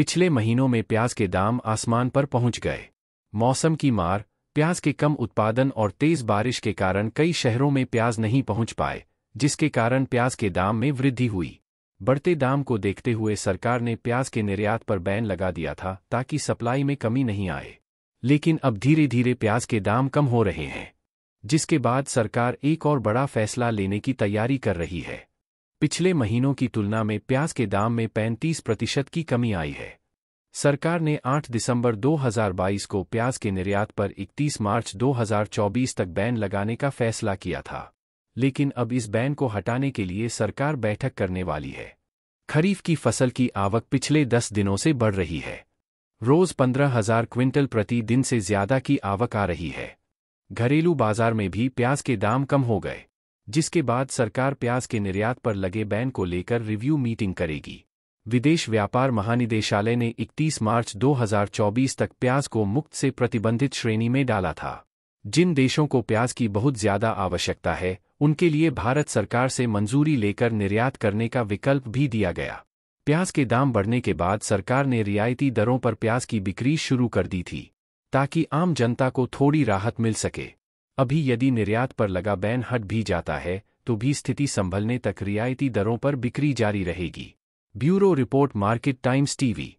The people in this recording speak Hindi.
पिछले महीनों में प्याज के दाम आसमान पर पहुंच गए मौसम की मार प्याज के कम उत्पादन और तेज बारिश के कारण कई शहरों में प्याज नहीं पहुंच पाए जिसके कारण प्याज के दाम में वृद्धि हुई बढ़ते दाम को देखते हुए सरकार ने प्याज के निर्यात पर बैन लगा दिया था ताकि सप्लाई में कमी नहीं आए लेकिन अब धीरे धीरे प्याज के दाम कम हो रहे हैं जिसके बाद सरकार एक और बड़ा फैसला लेने की तैयारी कर रही है पिछले महीनों की तुलना में प्याज के दाम में 35 प्रतिशत की कमी आई है सरकार ने 8 दिसंबर 2022 को प्याज के निर्यात पर 31 मार्च 2024 तक बैन लगाने का फैसला किया था लेकिन अब इस बैन को हटाने के लिए सरकार बैठक करने वाली है खरीफ की फसल की आवक पिछले 10 दिनों से बढ़ रही है रोज पंद्रह हजार क्विंटल प्रति दिन से ज्यादा की आवक आ रही है घरेलू बाजार में भी प्याज के दाम कम हो गए जिसके बाद सरकार प्याज के निर्यात पर लगे बैन को लेकर रिव्यू मीटिंग करेगी विदेश व्यापार महानिदेशालय ने 31 मार्च 2024 तक प्याज को मुक्त से प्रतिबंधित श्रेणी में डाला था जिन देशों को प्याज की बहुत ज्यादा आवश्यकता है उनके लिए भारत सरकार से मंजूरी लेकर निर्यात करने का विकल्प भी दिया गया प्याज के दाम बढ़ने के बाद सरकार ने रियायती दरों पर प्याज की बिक्री शुरू कर दी थी ताकि आम जनता को थोड़ी राहत मिल सके अभी यदि निर्यात पर लगा बैन हट भी जाता है तो भी स्थिति संभलने तक रियायती दरों पर बिक्री जारी रहेगी bureau report market times TV